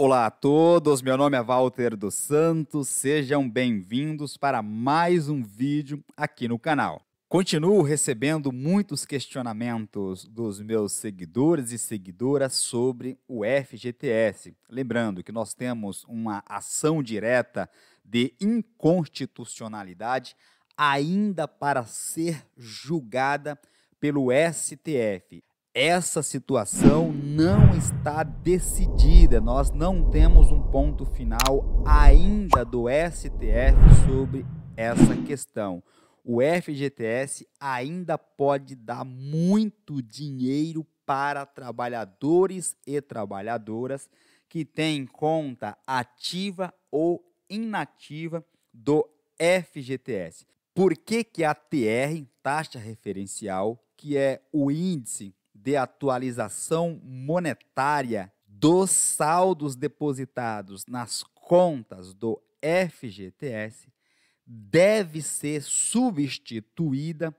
Olá a todos, meu nome é Walter dos Santos, sejam bem-vindos para mais um vídeo aqui no canal. Continuo recebendo muitos questionamentos dos meus seguidores e seguidoras sobre o FGTS. Lembrando que nós temos uma ação direta de inconstitucionalidade ainda para ser julgada pelo STF essa situação não está decidida. Nós não temos um ponto final ainda do STF sobre essa questão. O FGTS ainda pode dar muito dinheiro para trabalhadores e trabalhadoras que têm conta ativa ou inativa do FGTS. Por que, que a TR, taxa referencial, que é o índice de atualização monetária dos saldos depositados nas contas do FGTS deve ser substituída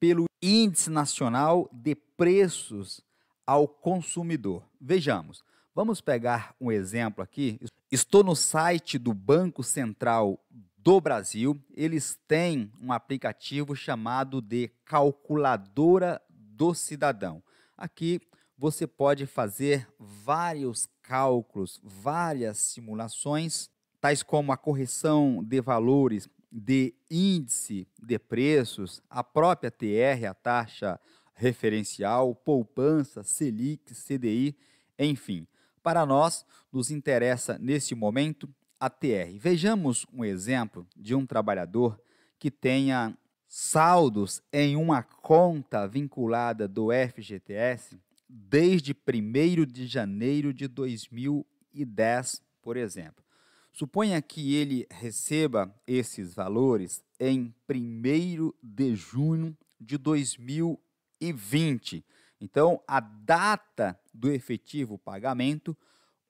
pelo Índice Nacional de Preços ao Consumidor. Vejamos, vamos pegar um exemplo aqui. Estou no site do Banco Central do Brasil. Eles têm um aplicativo chamado de Calculadora do Cidadão. Aqui você pode fazer vários cálculos, várias simulações, tais como a correção de valores de índice de preços, a própria TR, a taxa referencial, poupança, Selic, CDI, enfim. Para nós, nos interessa nesse momento a TR. Vejamos um exemplo de um trabalhador que tenha saldos em uma conta vinculada do FGTS desde 1 de janeiro de 2010, por exemplo. Suponha que ele receba esses valores em 1 de junho de 2020. Então, a data do efetivo pagamento,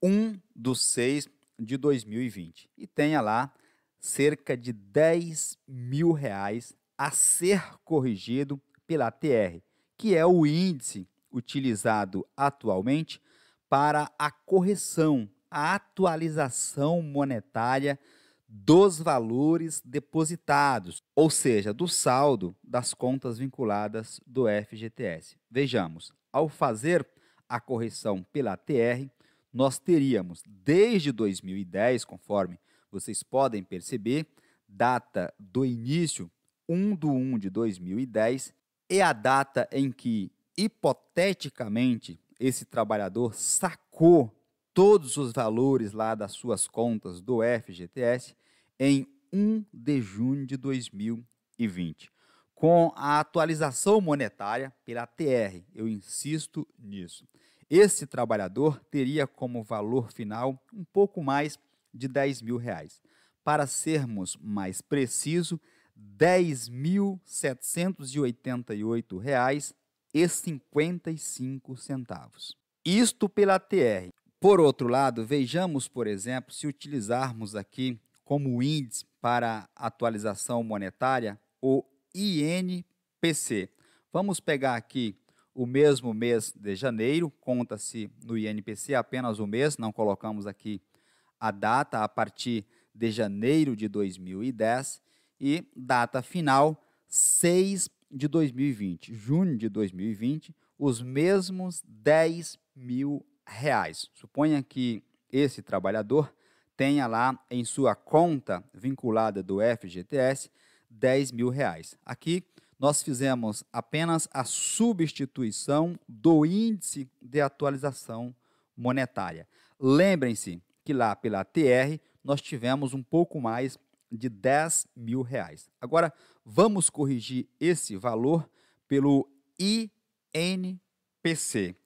1 de 6 de 2020. E tenha lá cerca de 10 mil reais a ser corrigido pela TR, que é o índice utilizado atualmente para a correção, a atualização monetária dos valores depositados, ou seja, do saldo das contas vinculadas do FGTS. Vejamos, ao fazer a correção pela TR, nós teríamos desde 2010, conforme vocês podem perceber, data do início 1 de 1 de 2010 é a data em que, hipoteticamente, esse trabalhador sacou todos os valores lá das suas contas do FGTS em 1 de junho de 2020. Com a atualização monetária pela TR, eu insisto nisso. Esse trabalhador teria como valor final um pouco mais de 10 mil reais. Para sermos mais precisos, 10.788 reais e centavos. Isto pela TR. Por outro lado, vejamos, por exemplo, se utilizarmos aqui como índice para atualização monetária o INPC. Vamos pegar aqui o mesmo mês de janeiro, conta-se no INPC apenas o mês, não colocamos aqui a data a partir de janeiro de 2010 e data final 6 de 2020, junho de 2020, os mesmos 10 mil reais. Suponha que esse trabalhador tenha lá em sua conta vinculada do FGTS 10 mil reais. Aqui nós fizemos apenas a substituição do índice de atualização monetária. Lembrem-se que lá pela TR nós tivemos um pouco mais de 10 mil reais. Agora, vamos corrigir esse valor pelo INPC.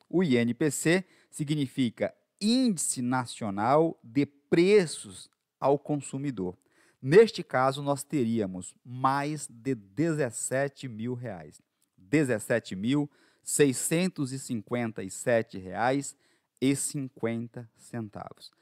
O INPC significa Índice Nacional de Preços ao Consumidor. Neste caso, nós teríamos mais de 17 mil reais. 17 mil reais e 50 centavos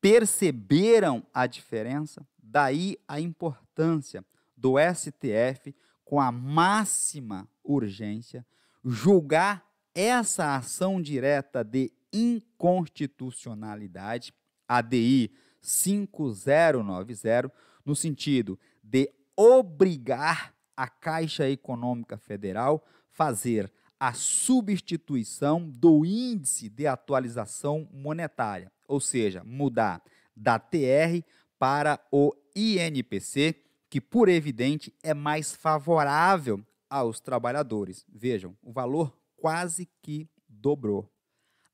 perceberam a diferença, daí a importância do STF, com a máxima urgência, julgar essa ação direta de inconstitucionalidade, ADI 5090, no sentido de obrigar a Caixa Econômica Federal fazer a substituição do índice de atualização monetária, ou seja, mudar da TR para o INPC, que por evidente é mais favorável aos trabalhadores. Vejam, o valor quase que dobrou.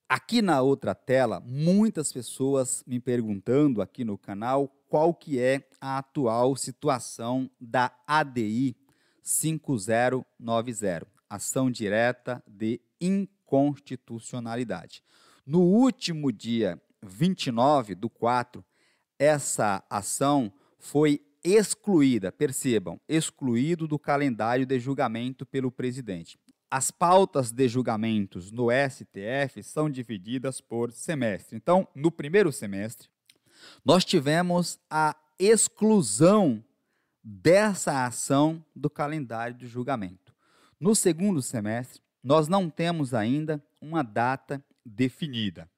Aqui na outra tela, muitas pessoas me perguntando aqui no canal qual que é a atual situação da ADI 5090 ação direta de inconstitucionalidade. No último dia 29 do 4, essa ação foi excluída, percebam, excluído do calendário de julgamento pelo presidente. As pautas de julgamentos no STF são divididas por semestre. Então, no primeiro semestre, nós tivemos a exclusão dessa ação do calendário de julgamento. No segundo semestre, nós não temos ainda uma data definida.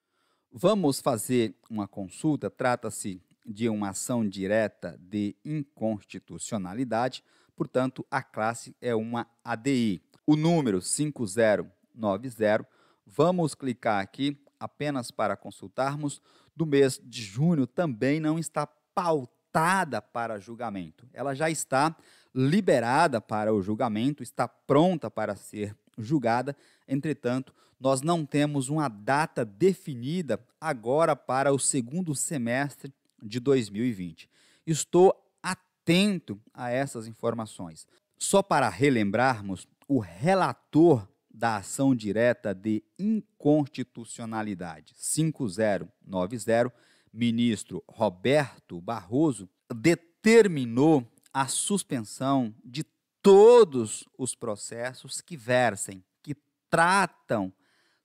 Vamos fazer uma consulta, trata-se de uma ação direta de inconstitucionalidade, portanto, a classe é uma ADI. O número 5090, vamos clicar aqui apenas para consultarmos, do mês de junho também não está pautada para julgamento. Ela já está liberada para o julgamento, está pronta para ser julgada. Entretanto, nós não temos uma data definida agora para o segundo semestre de 2020. Estou atento a essas informações. Só para relembrarmos, o relator da ação direta de inconstitucionalidade 5090, ministro Roberto Barroso, determinou a suspensão de todos os processos que versem, que tratam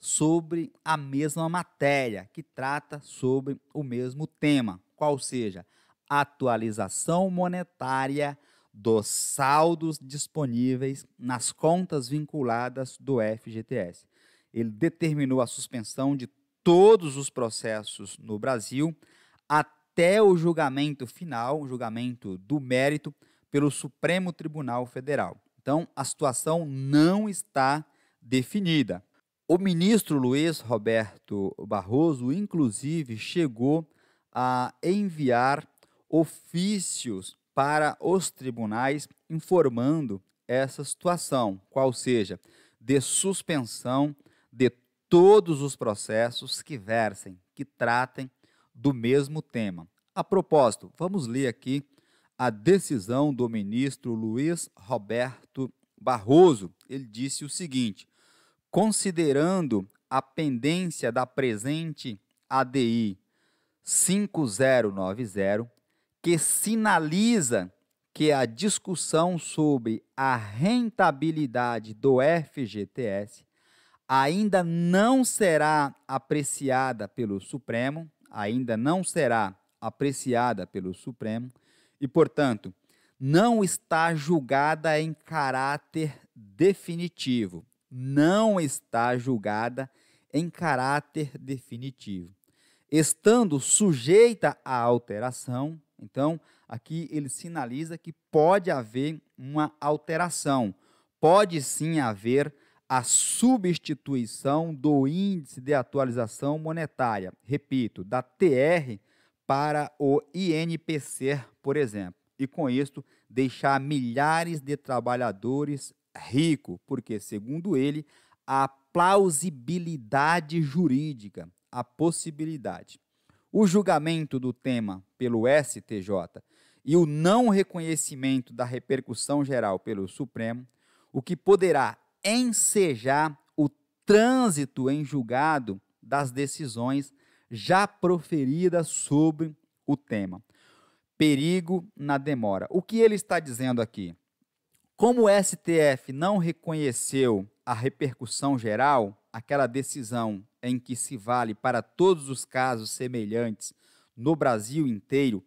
sobre a mesma matéria, que trata sobre o mesmo tema, qual seja, atualização monetária dos saldos disponíveis nas contas vinculadas do FGTS. Ele determinou a suspensão de todos os processos no Brasil até até o julgamento final, o julgamento do mérito, pelo Supremo Tribunal Federal. Então, a situação não está definida. O ministro Luiz Roberto Barroso, inclusive, chegou a enviar ofícios para os tribunais informando essa situação, qual seja, de suspensão de todos os processos que versem, que tratem do mesmo tema. A propósito, vamos ler aqui a decisão do ministro Luiz Roberto Barroso. Ele disse o seguinte: considerando a pendência da presente ADI 5090, que sinaliza que a discussão sobre a rentabilidade do FGTS ainda não será apreciada pelo Supremo, ainda não será apreciada pelo Supremo e, portanto, não está julgada em caráter definitivo. Não está julgada em caráter definitivo. Estando sujeita à alteração, então aqui ele sinaliza que pode haver uma alteração, pode sim haver alteração a substituição do índice de atualização monetária, repito, da TR para o INPC, por exemplo. E com isto deixar milhares de trabalhadores ricos, porque, segundo ele, a plausibilidade jurídica, a possibilidade. O julgamento do tema pelo STJ e o não reconhecimento da repercussão geral pelo Supremo, o que poderá ensejar o trânsito em julgado das decisões já proferidas sobre o tema. Perigo na demora. O que ele está dizendo aqui? Como o STF não reconheceu a repercussão geral, aquela decisão em que se vale para todos os casos semelhantes no Brasil inteiro,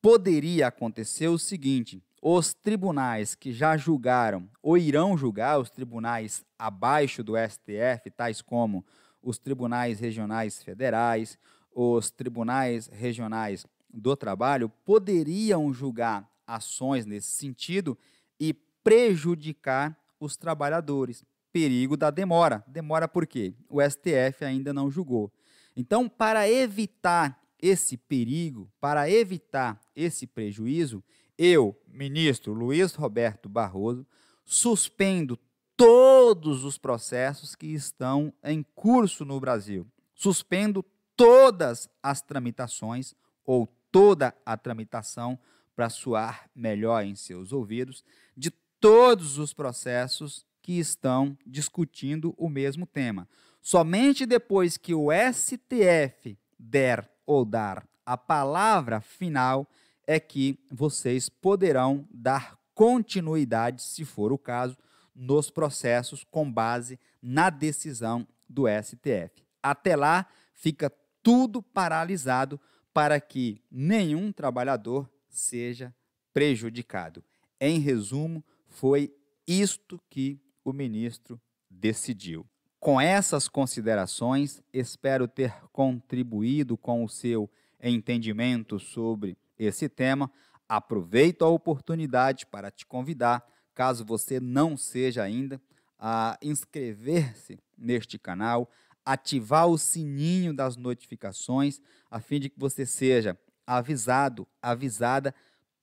poderia acontecer o seguinte: os tribunais que já julgaram ou irão julgar, os tribunais abaixo do STF, tais como os tribunais regionais federais, os tribunais regionais do trabalho, poderiam julgar ações nesse sentido e prejudicar os trabalhadores. Perigo da demora. Demora por quê? O STF ainda não julgou. Então, para evitar esse perigo, para evitar esse prejuízo, eu, ministro Luiz Roberto Barroso, suspendo todos os processos que estão em curso no Brasil. Suspendo todas as tramitações ou toda a tramitação para soar melhor em seus ouvidos de todos os processos que estão discutindo o mesmo tema. Somente depois que o STF der ou dar a palavra final é que vocês poderão dar continuidade, se for o caso, nos processos com base na decisão do STF. Até lá, fica tudo paralisado para que nenhum trabalhador seja prejudicado. Em resumo, foi isto que o ministro decidiu. Com essas considerações, espero ter contribuído com o seu entendimento sobre esse tema, aproveito a oportunidade para te convidar, caso você não seja ainda, a inscrever-se neste canal, ativar o sininho das notificações, a fim de que você seja avisado, avisada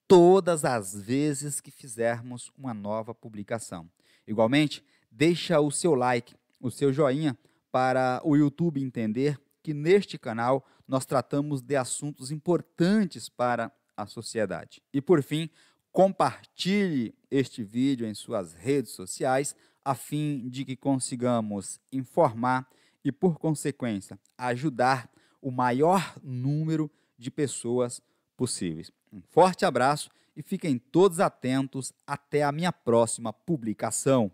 todas as vezes que fizermos uma nova publicação. Igualmente, deixa o seu like, o seu joinha para o YouTube entender que neste canal nós tratamos de assuntos importantes para a sociedade. E por fim, compartilhe este vídeo em suas redes sociais a fim de que consigamos informar e, por consequência, ajudar o maior número de pessoas possíveis. Um forte abraço e fiquem todos atentos até a minha próxima publicação.